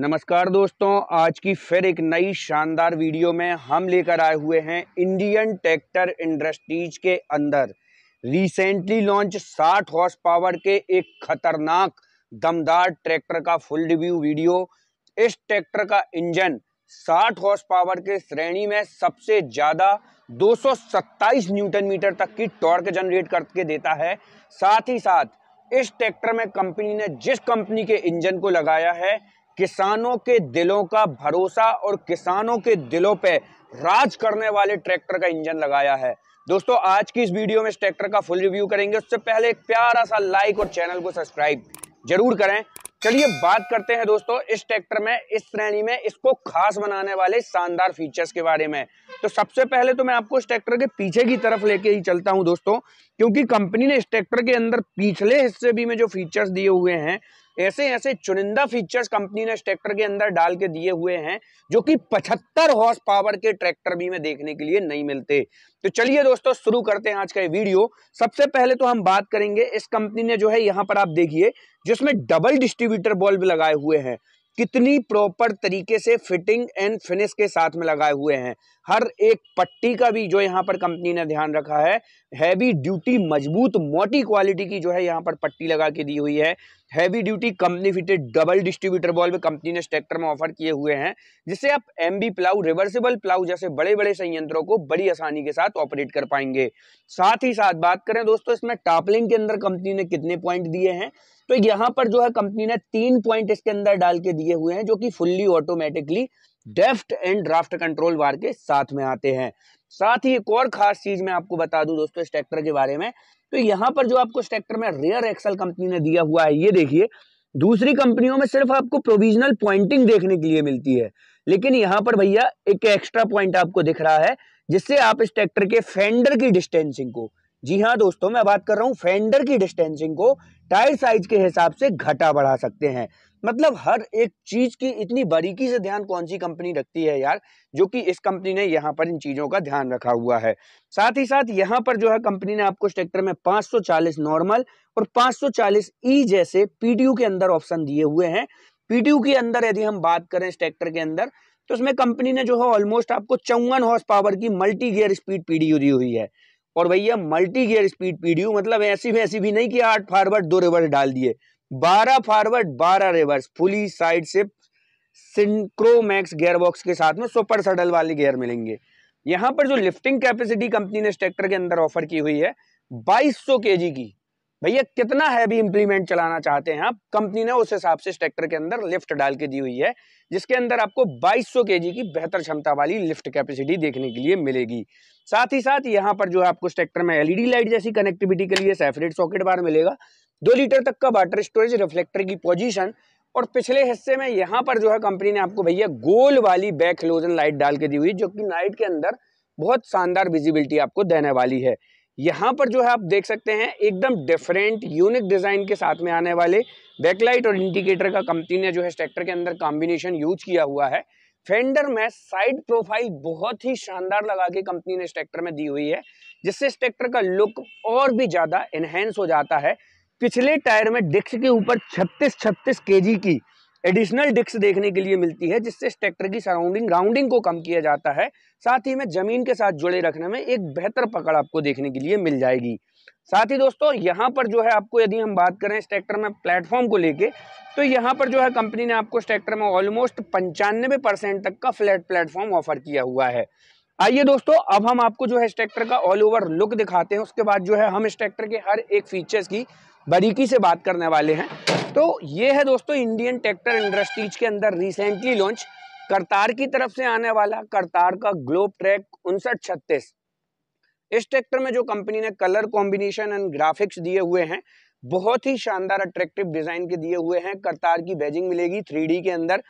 नमस्कार दोस्तों आज की फिर एक नई शानदार वीडियो में हम लेकर आए हुए हैं इंडियन ट्रैक्टर इंडस्ट्रीज के अंदर रिसेंटली लॉन्च 60 हॉर्स पावर के एक खतरनाक दमदार ट्रैक्टर का फुल रिव्यू वीडियो इस ट्रैक्टर का इंजन 60 हॉर्स पावर के श्रेणी में सबसे ज़्यादा 227 न्यूटन मीटर तक की टॉर्क जनरेट करके देता है साथ ही साथ इस ट्रैक्टर में कंपनी ने जिस कंपनी के इंजन को लगाया है किसानों के दिलों का भरोसा और किसानों के दिलों पे राज करने वाले ट्रैक्टर का इंजन लगाया है दोस्तों आज की इस वीडियो में इस ट्रैक्टर का फुल रिव्यू करेंगे उससे पहले एक प्यारा सा लाइक और चैनल को सब्सक्राइब जरूर करें चलिए बात करते हैं दोस्तों इस ट्रैक्टर में इस श्रेणी में इसको खास बनाने वाले शानदार फीचर्स के बारे में तो सबसे पहले तो मैं आपको इस ट्रैक्टर के पीछे की तरफ लेके ही चलता हूं दोस्तों क्योंकि कंपनी ने इस ट्रैक्टर के अंदर पिछले हिस्से भी में जो फीचर्स दिए हुए हैं ऐसे ऐसे चुनिंदा फीचर्स कंपनी ने इस ट्रैक्टर के अंदर डाल के दिए हुए हैं जो कि 75 हॉर्स पावर के ट्रैक्टर भी में देखने के लिए नहीं मिलते तो चलिए दोस्तों शुरू करते हैं आज का ये वीडियो सबसे पहले तो हम बात करेंगे इस कंपनी ने जो है यहाँ पर आप देखिए जिसमें डबल डिस्ट्रीब्यूटर बल्ब लगाए हुए हैं कितनी प्रॉपर तरीके से फिटिंग एंड फिनिश के साथ में लगाए हुए हैं हर एक पट्टी का भी जो यहाँ पर कंपनी ने ध्यान रखा है हैवी ड्यूटी मजबूत मोटी क्वालिटी की जो है यहाँ पर पट्टी लगा के दी हुई है heavy duty company fitted double distributor ball company ने ट्रैक्टर में ऑफर किए हुए हैं जिससे आप M B plough reversible plough जैसे बड़े बड़े संयंत्रों को बड़ी आसानी के साथ ऑपरेट कर पाएंगे साथ ही साथ बात करें दोस्तों इसमें टापलिंग के अंदर कंपनी ने कितने पॉइंट दिए हैं तो यहाँ पर जो है कंपनी ने तीन पॉइंट इसके अंदर डाल के दिए हुए हैं जो कि fully automatically depth and draft control वार के साथ में आते हैं साथ ही एक और खास चीज मैं आपको बता दूं दोस्तों इस ट्रैक्टर के बारे में तो यहाँ पर जो आपको सेक्टर में रेयर एक्सल कंपनी ने दिया हुआ है ये देखिए दूसरी कंपनियों में सिर्फ आपको प्रोविजनल पॉइंटिंग देखने के लिए मिलती है लेकिन यहाँ पर भैया एक एक्स्ट्रा पॉइंट आपको दिख रहा है जिससे आप इस ट्रैक्टर के फेंडर की डिस्टेंसिंग को जी हाँ दोस्तों मैं बात कर रहा हूँ फेंडर की डिस्टेंसिंग को टायर साइज के हिसाब से घटा बढ़ा सकते हैं मतलब हर एक चीज की इतनी बारीकी से ध्यान कौन सी कंपनी रखती है यार जो कि इस कंपनी ने यहाँ पर इन चीजों का ध्यान रखा हुआ है साथ ही साथ यहाँ पर जो है कंपनी ने आपको ट्रैक्टर में 540 नॉर्मल और 540 ई जैसे पीटीयू के अंदर ऑप्शन दिए हुए हैं पीटीयू के अंदर यदि हम बात करें ट्रैक्टर के अंदर तो उसमें कंपनी ने जो है ऑलमोस्ट आपको चौवन हॉर्स पावर की मल्टी गियर स्पीड पीडीयू दी हुई है और भैया मल्टी गियर स्पीड पीडीयू मतलब ऐसी भी ऐसी भी नहीं कि आठ फॉरवर्ड दो रिवर्स डाल दिए बारह फॉरवर्ड बारह रिवर्स फुली साइड से सिंक्रोमैक्स गेयरबॉक्स के साथ में सुपर सडल वाले गेयर मिलेंगे यहाँ पर जो लिफ्टिंग कैपेसिटी कंपनी ने इस ट्रैक्टर के अंदर ऑफर की हुई है 2200 केजी की भैया कितना हैवी इंप्लीमेंट चलाना चाहते हैं आप कंपनी ने उस हिसाब से ट्रैक्टर के अंदर लिफ्ट डाल के दी हुई है जिसके अंदर आपको 2200 केजी की बेहतर क्षमता वाली लिफ्ट कैपेसिटी देखने के लिए मिलेगी साथ ही साथ यहाँ पर जो है आपको ट्रैक्टर में एलईडी लाइट e जैसी कनेक्टिविटी के लिए सेफरेट सॉकेट बार मिलेगा दो लीटर तक का वाटर स्टोरेज रिफ्लेक्टर की पोजिशन और पिछले हिस्से में यहाँ पर जो है कंपनी ने आपको भैया गोल वाली बैक लोजन लाइट डाल के दी हुई जो कि नाइट के अंदर बहुत शानदार विजिबिलिटी आपको देने वाली है यहाँ पर जो है आप देख सकते हैं एकदम डिफरेंट यूनिक डिज़ाइन के साथ में आने वाले बैकलाइट और इंडिकेटर का कंपनी ने जो है ट्रैक्टर के अंदर कॉम्बिनेशन यूज किया हुआ है फेंडर में साइड प्रोफाइल बहुत ही शानदार लगा के कंपनी ने इस ट्रैक्टर में दी हुई है जिससे इस ट्रैक्टर का लुक और भी ज़्यादा इन्हेंस हो जाता है पिछले टायर में डिस्क के ऊपर छत्तीस छत्तीस के की एडिशनल डिक्स देखने के लिए मिलती है जिससे ट्रैक्टर की सराउंडिंग राउंडिंग को कम किया जाता है साथ ही में ज़मीन के साथ जुड़े रखने में एक बेहतर पकड़ आपको देखने के लिए मिल जाएगी साथ ही दोस्तों यहाँ पर जो है आपको यदि हम बात करें ट्रैक्टर में प्लेटफॉर्म को लेके तो यहाँ पर जो है कंपनी ने आपको ट्रैक्टर में ऑलमोस्ट पंचानवे परसेंट तक का फ्लैट प्लेटफॉर्म ऑफर किया हुआ है आइए दोस्तों अब हम आपको जो है ट्रैक्टर का ऑल ओवर लुक दिखाते हैं उसके बाद जो है हम इस ट्रैक्टर के हर एक फीचर्स की बारीकी से बात करने वाले हैं तो ये है दोस्तों इंडियन ट्रैक्टर इंडस्ट्रीज के अंदर रिसेंटली लॉन्च करतार की तरफ से आने वाला करतार का ग्लोब ट्रैक उनसठ छत्तीस इस ट्रैक्टर में जो कंपनी ने कलर कॉम्बिनेशन एंड ग्राफिक्स दिए हुए हैं बहुत ही शानदार अट्रैक्टिव डिजाइन के दिए हुए हैं करतार की बैजिंग मिलेगी थ्री के अंदर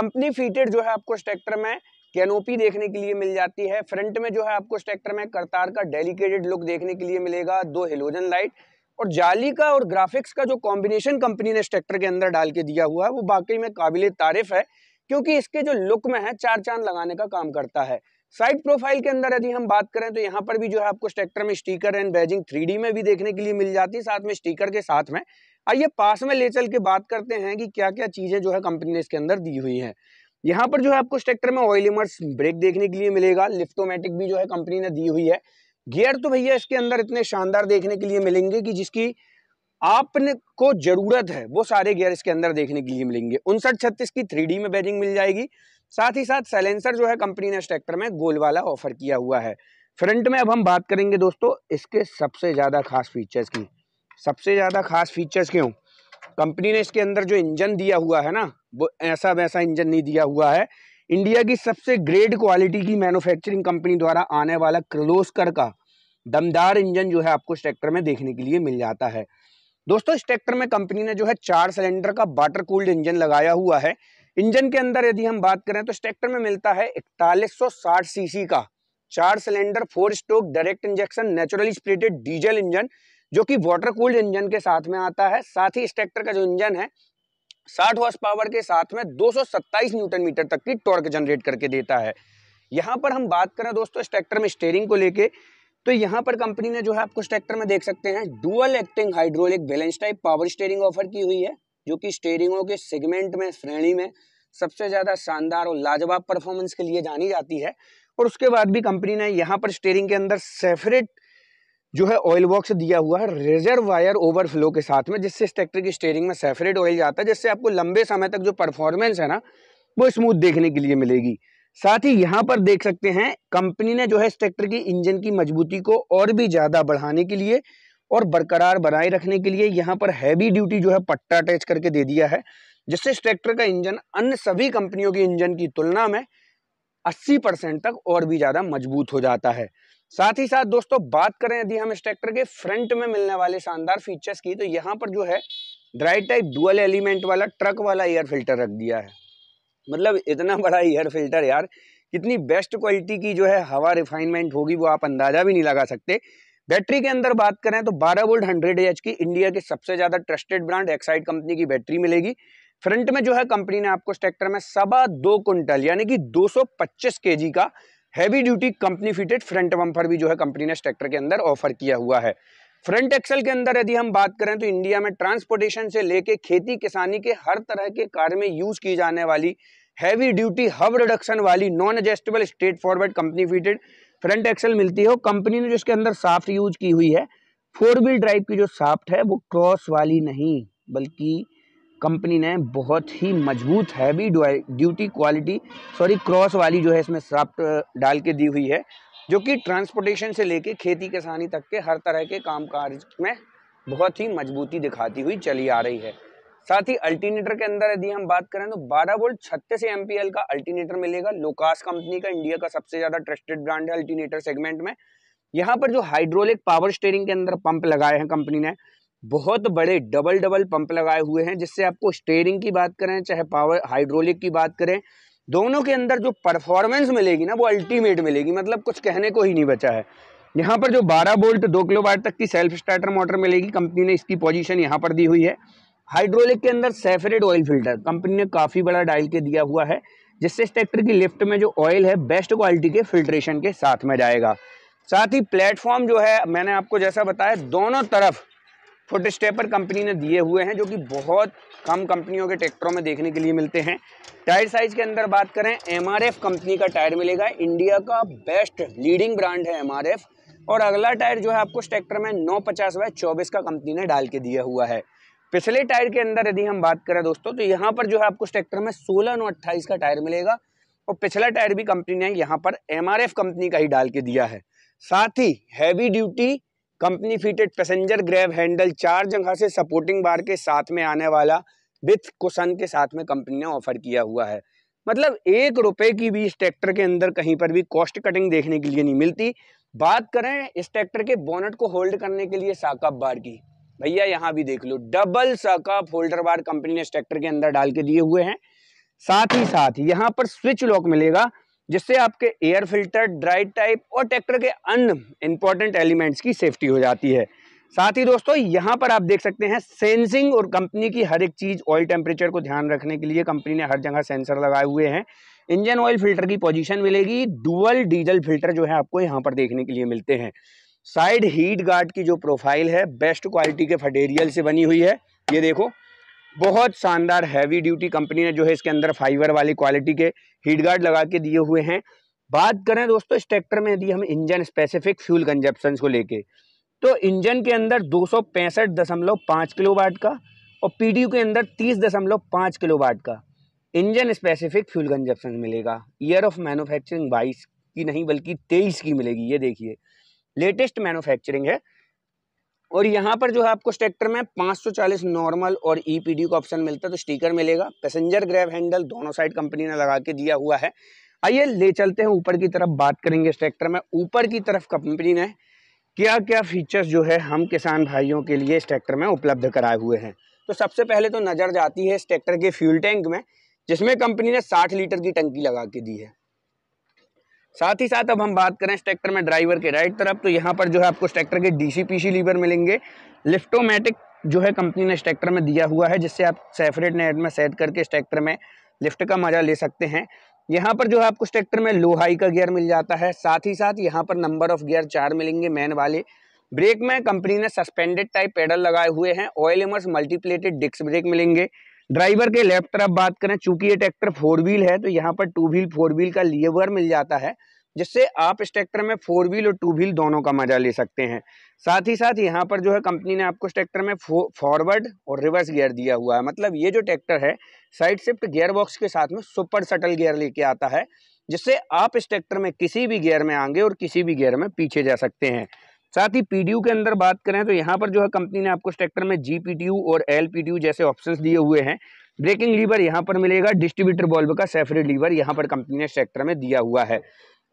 कंपनी फीटेड जो है आपको इस ट्रैक्टर में कैनोपी देखने के लिए मिल जाती है फ्रंट में जो है आपको इस ट्रैक्टर में करतार का डेलीकेटेड लुक देखने के लिए मिलेगा दो हेलोजन लाइट और जाली का और ग्राफिक्स का जो कॉम्बिनेशन कंपनी ने इस ट्रैक्टर के अंदर डाल के दिया हुआ है वो वाकई में काबिल तारीफ है क्योंकि इसके जो लुक में है चार चांद लगाने का काम करता है साइड प्रोफाइल के अंदर यदि हम बात करें तो यहाँ पर भी जो है आपको स्ट्रैक्टर में स्टीकर एंड बैजिंग थ्री में भी देखने के लिए मिल जाती है साथ में स्टीकर के साथ में आइए पास में ले चल के बात करते हैं कि क्या क्या चीज़ें जो है कंपनी ने इसके अंदर दी हुई है यहाँ पर जो है आपको स्ट्रैक्टर में ऑयल इमर्स ब्रेक देखने के लिए मिलेगा लिफ्टोमेटिक भी जो है कंपनी ने दी हुई है गियर तो भैया इसके अंदर इतने शानदार देखने के लिए मिलेंगे कि जिसकी आपने को ज़रूरत है वो सारे गियर इसके अंदर देखने के लिए मिलेंगे उनसठ छत्तीस की थ्री में बैजिंग मिल जाएगी साथ ही साथ सैलेंसर जो है कंपनी ने इस ट्रैक्टर में गोल वाला ऑफर किया हुआ है फ्रंट में अब हम बात करेंगे दोस्तों इसके सबसे ज़्यादा खास फीचर्स की सबसे ज़्यादा खास फीचर्स क्यों कंपनी ने इसके अंदर जो इंजन दिया हुआ है ना वो ऐसा वैसा इंजन नहीं दिया हुआ है इंडिया की सबसे ग्रेट क्वालिटी की मैन्युफैक्चरिंग कंपनी द्वारा आने वाला क्रलोस्कर का दमदार इंजन जो है आपको इस ट्रैक्टर में देखने के लिए मिल जाता है दोस्तों इस ट्रैक्टर में कंपनी ने जो है चार सिलेंडर का वाटर कूल्ड इंजन लगाया हुआ है इंजन के अंदर यदि हम बात करें तो ट्रैक्टर में मिलता है इकतालीस सीसी का चार cylinder four stroke direct injection naturally splitted diesel engine जो कि वाटर कूल्ड इंजन के साथ में आता है साथ ही इस ट्रैक्टर का जो इंजन है साठ हॉर्स पावर के साथ में दो न्यूटन मीटर तक की टॉर्क जनरेट करके देता है यहाँ पर हम बात करें दोस्तों इस ट्रैक्टर में स्टेयरिंग को लेके तो यहाँ पर कंपनी ने जो है आपको ट्रैक्टर में देख सकते हैं dual acting hydraulic balance type power steering offer की हुई है जो कि स्टेयरिंगों के सेगमेंट में श्रेणी में सबसे ज़्यादा शानदार और लाजवाब परफॉर्मेंस के लिए जानी जाती है और उसके बाद भी कंपनी ने यहाँ पर स्टेयरिंग के अंदर सेफरेट जो है ऑयल बॉक्स दिया हुआ है रिजर्व वायर ओवरफ्लो के साथ में जिससे इस ट्रैक्टर की स्टेयरिंग में सेफरेट ऑयल जाता है जिससे आपको लंबे समय तक जो परफॉर्मेंस है ना वो स्मूथ देखने के लिए मिलेगी साथ ही यहाँ पर देख सकते हैं कंपनी ने जो है इस ट्रैक्टर की इंजन की मजबूती को और भी ज़्यादा बढ़ाने के लिए और बरकरार बनाए रखने के लिए यहाँ पर हैवी ड्यूटी जो है पट्टा अटैच करके दे दिया है जिससे इस ट्रैक्टर का इंजन अन्य सभी कंपनियों के इंजन की तुलना में 80 परसेंट तक और भी ज़्यादा मजबूत हो जाता है साथ ही साथ दोस्तों बात करें यदि हम इस ट्रैक्टर के फ्रंट में मिलने वाले शानदार फीचर्स की तो यहाँ पर जो है ड्राई टाइप डुअल एलिमेंट वाला ट्रक वाला एयर फिल्टर रख दिया है मतलब इतना बड़ा एयर फिल्टर यार कितनी बेस्ट क्वालिटी की जो है हवा रिफाइनमेंट होगी वो आप अंदाजा भी नहीं लगा सकते बैटरी के अंदर बात करें तो 12 वोल्ट 100 एच की इंडिया के सबसे ज़्यादा ट्रस्टेड ब्रांड एक्साइड कंपनी की बैटरी मिलेगी फ्रंट में जो है कंपनी ने आपको ट्रैक्टर में सवा दो क्विंटल यानी कि 225 केजी का heavy duty company fitted front bumper भी जो है कंपनी ने ट्रैक्टर के अंदर ऑफर किया हुआ है फ्रंट एक्सल के अंदर यदि हम बात करें तो इंडिया में ट्रांसपोर्टेशन से लेके खेती किसानी के हर तरह के कार्य में यूज की जाने वाली हैवी ड्यूटी हब रिडक्शन वाली non adjustable straight forward company fitted front axle मिलती है कंपनी ने जो इसके अंदर साफ्ट यूज की हुई है फोर व्हील ड्राइव की जो साफ्ट है वो क्रॉस वाली नहीं बल्कि कंपनी ने बहुत ही मजबूत heavy duty quality sorry cross वाली जो है इसमें श्राफ्ट डाल के दी हुई है जो कि ट्रांसपोर्टेशन से लेके खेती किसानी तक के हर तरह के काम काज में बहुत ही मजबूती दिखाती हुई चली आ रही है साथ ही अल्टीनेटर के अंदर यदि हम बात करें तो 12 वोल्ट छत्तीस एम का अल्टीनेटर मिलेगा लोकास कंपनी का इंडिया का सबसे ज़्यादा ट्रस्टेड ब्रांड है अल्टीनेटर सेगमेंट में यहाँ पर जो हाइड्रोलिक पावर स्टेयरिंग के अंदर पंप लगाए हैं कंपनी ने बहुत बड़े डबल डबल पंप लगाए हुए हैं जिससे आपको स्टेयरिंग की बात करें चाहे पावर हाइड्रोलिक की बात करें दोनों के अंदर जो परफॉर्मेंस मिलेगी ना वो अल्टीमेट मिलेगी मतलब कुछ कहने को ही नहीं बचा है यहाँ पर जो 12 बोल्ट दो किलो वाट तक की सेल्फ स्टार्टर मोटर मिलेगी कंपनी ने इसकी पोजीशन यहाँ पर दी हुई है हाइड्रोलिक के अंदर सेफरेट ऑयल फिल्टर कंपनी ने काफ़ी बड़ा डायल के दिया हुआ है जिससे इस ट्रैक्टर की लिफ्ट में जो ऑयल है बेस्ट क्वालिटी के फिल्ट्रेशन के साथ में जाएगा साथ ही प्लेटफॉर्म जो है मैंने आपको जैसा बताया दोनों तरफ फुट स्टेपर कंपनी ने दिए हुए हैं जो कि बहुत कम कंपनियों के ट्रैक्टरों में देखने के लिए मिलते हैं टायर साइज़ के अंदर बात करें एम कंपनी का टायर मिलेगा इंडिया का बेस्ट लीडिंग ब्रांड है एम और अगला टायर जो है आपको उस ट्रैक्टर में नौ पचास बाय चौबीस का कंपनी ने डाल के दिया हुआ है पिछले टायर के अंदर यदि हम बात करें दोस्तों तो यहाँ पर जो है आपको ट्रैक्टर में सोलह नौ अट्ठाईस का टायर मिलेगा और पिछला टायर भी कंपनी ने यहाँ पर एम कंपनी का ही डाल के दिया है साथ ही heavy duty company fitted passenger grab handle चार जगह से सपोर्टिंग बार के साथ में आने वाला विथ कुशन के साथ में कंपनी ने ऑफर किया हुआ है मतलब एक रुपए की भी इस ट्रैक्टर के अंदर कहीं पर भी कॉस्ट कटिंग देखने के लिए नहीं मिलती बात करें इस ट्रैक्टर के बोनट को होल्ड करने के लिए साकअप बार की भैया यहाँ भी देख लो डबल साकअप होल्डर बार कंपनी ने इस ट्रैक्टर के अंदर डाल के दिए हुए हैं साथ ही साथ यहाँ पर स्विच लॉक मिलेगा जिससे आपके एयर फिल्टर ड्राई टाइप और ट्रैक्टर के अन्य इंपॉर्टेंट एलिमेंट्स की सेफ्टी हो जाती है साथ ही दोस्तों यहाँ पर आप देख सकते हैं सेंसिंग और कंपनी की हर एक चीज़ ऑयल टेम्परेचर को ध्यान रखने के लिए कंपनी ने हर जगह सेंसर लगाए हुए हैं इंजन ऑयल फिल्टर की पोजीशन मिलेगी डुअल डीजल फिल्टर जो है आपको यहाँ पर देखने के लिए मिलते हैं साइड हीट गार्ड की जो प्रोफाइल है बेस्ट क्वालिटी के फटेरियल से बनी हुई है ये देखो बहुत शानदार हैवी ड्यूटी कंपनी ने जो है इसके अंदर फाइबर वाली क्वालिटी के हीट गार्ड लगा के दिए हुए हैं बात करें दोस्तों इस ट्रैक्टर में यदि हम इंजन स्पेसिफिक फ्यूल कंजप्शन को लेके तो इंजन के अंदर दो सौ पैंसठ दशमलव पाँच किलो वाट का और पी के अंदर तीस दशमलव पाँच किलो वाट का इंजन स्पेसिफिक फ्यूल कंजप्शन मिलेगा ईयर ऑफ मैनुफैक्चरिंग बाईस की नहीं बल्कि तेईस की मिलेगी ये देखिए लेटेस्ट मैनुफैक्चरिंग है और यहाँ पर जो है आपको ट्रैक्टर में 540 नॉर्मल और ईपीडी e का ऑप्शन मिलता है तो स्टीकर मिलेगा पैसेंजर ग्रैब हैंडल दोनों साइड कंपनी ने लगा के दिया हुआ है आइए ले चलते हैं ऊपर की तरफ बात करेंगे इस ट्रैक्टर में ऊपर की तरफ कंपनी ने क्या क्या फीचर्स जो है हम किसान भाइयों के लिए इस ट्रैक्टर में उपलब्ध कराए हुए हैं तो सबसे पहले तो नज़र जाती है इस ट्रैक्टर के फ्यूल टैंक में जिसमें कंपनी ने साठ लीटर की टंकी लगा के दी है साथ ही साथ अब हम बात करें इस ट्रैक्टर में ड्राइवर के राइट तरफ तो यहाँ पर जो है आपको इस ट्रैक्टर के डीसीपीसी लीवर मिलेंगे लिफ्टोमेटिक जो है कंपनी ने इस ट्रैक्टर में दिया हुआ है जिससे आप सेफरेट नेट में सेट करके इस ट्रैक्टर में लिफ्ट का मजा ले सकते हैं यहाँ पर जो है आपको इस ट्रैक्टर में लो हाई का गियर मिल जाता है साथ ही साथ यहाँ पर नंबर ऑफ गियर चार मिलेंगे मैन वाले ब्रेक में कंपनी ने सस्पेंडेड टाइप पेडल लगाए हुए हैं oil immerse multi plated disc brake मिलेंगे ड्राइवर के लेफ्ट तरफ बात करें चूंकि ये ट्रैक्टर फोर व्हील है तो यहाँ पर टू व्हील फोर व्हील का लीवर मिल जाता है जिससे आप इस ट्रैक्टर में फोर व्हील और टू व्हील दोनों का मजा ले सकते हैं साथ ही साथ यहाँ पर जो है कंपनी ने आपको इस ट्रैक्टर में फॉरवर्ड और रिवर्स गियर दिया हुआ है मतलब ये जो ट्रैक्टर है साइड शिफ्ट गियर बॉक्स के साथ में सुपर सटल गियर लेके आता है जिससे आप इस ट्रैक्टर में किसी भी गियर में आगे और किसी भी गियर में पीछे जा सकते हैं साथ ही पीडीयू के अंदर बात करें तो यहाँ पर जो है कंपनी ने आपको ट्रैक्टर में जी और एल जैसे ऑप्शंस दिए हुए हैं ब्रेकिंग लीवर यहाँ पर मिलेगा डिस्ट्रीब्यूटर बल्ब का सेफरेट लीवर यहाँ पर कंपनी ने ट्रैक्टर में दिया हुआ है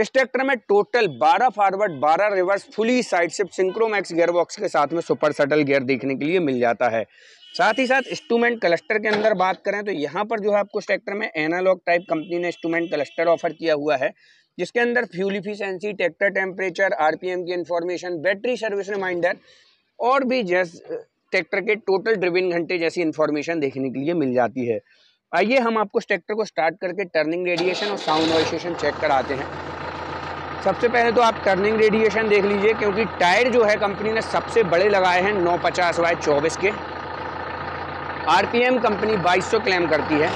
इस ट्रैक्टर में total 12 forward 12 reverse fully side shift synchromesh gearbox के साथ में सुपर सटल गियर देखने के लिए मिल जाता है साथ ही साथ इंस्ट्रूमेंट क्लस्टर के अंदर बात करें तो यहाँ पर जो है आपको इस ट्रैक्टर में एनालॉग टाइप कंपनी ने इंस्ट्रूमेंट क्लस्टर ऑफर किया हुआ है जिसके अंदर fuel efficiency tractor temperature RPM की इन्फॉर्मेशन बैटरी सर्विस रिमाइंडर और भी जैस ट्रैक्टर के टोटल ड्रिविन घंटे जैसी इन्फॉर्मेशन देखने के लिए मिल जाती है आइए हम आपको ट्रैक्टर को स्टार्ट करके टर्निंग रेडिएशन और साउंड वाइसेशन चेक कराते हैं सबसे पहले तो आप टर्निंग रेडिएशन देख लीजिए क्योंकि टायर जो है कंपनी ने सबसे बड़े लगाए हैं नौ पचास बाय चौबीस के आरपीएम कंपनी 2200 क्लेम करती है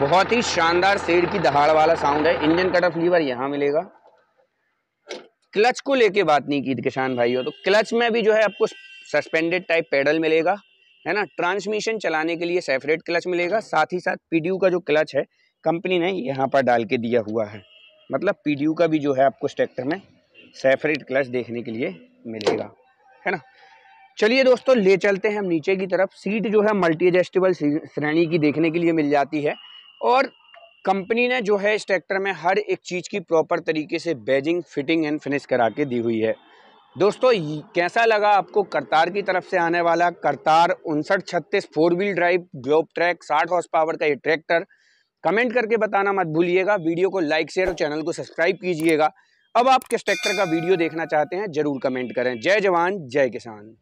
बहुत ही शानदार सेड की दहाड़ वाला साउंड है इंजन कट ऑफ लीवर यहाँ मिलेगा क्लच को लेके बात नहीं की किसान भाइयों तो क्लच में भी जो है आपको सस्पेंडेड टाइप पेडल मिलेगा है ना ट्रांसमिशन चलाने के लिए सेपरेट क्लच मिलेगा साथ ही साथ पीडीयू का जो क्लच है कंपनी ने यहाँ पर डाल के दिया हुआ है मतलब पीडीयू का भी जो है आपको इस ट्रैक्टर में सेपरेट क्लच देखने के लिए मिलेगा है ना चलिए दोस्तों ले चलते हैं हम नीचे की तरफ सीट जो है मल्टी एडजस्टेबल श्रेणी की देखने के लिए मिल जाती है और कंपनी ने जो है इस ट्रैक्टर में हर एक चीज़ की प्रॉपर तरीके से बैजिंग फिटिंग एंड फिनिश करा के दी हुई है दोस्तों कैसा लगा आपको करतार की तरफ से आने वाला करतार उनसठ छत्तीस four wheel drive Globe Trac साठ हॉर्स पावर का ये ट्रैक्टर कमेंट करके बताना मत भूलिएगा वीडियो को लाइक शेयर और चैनल को सब्सक्राइब कीजिएगा अब आप किस ट्रैक्टर का वीडियो देखना चाहते हैं ज़रूर कमेंट करें जय जवान जय किसान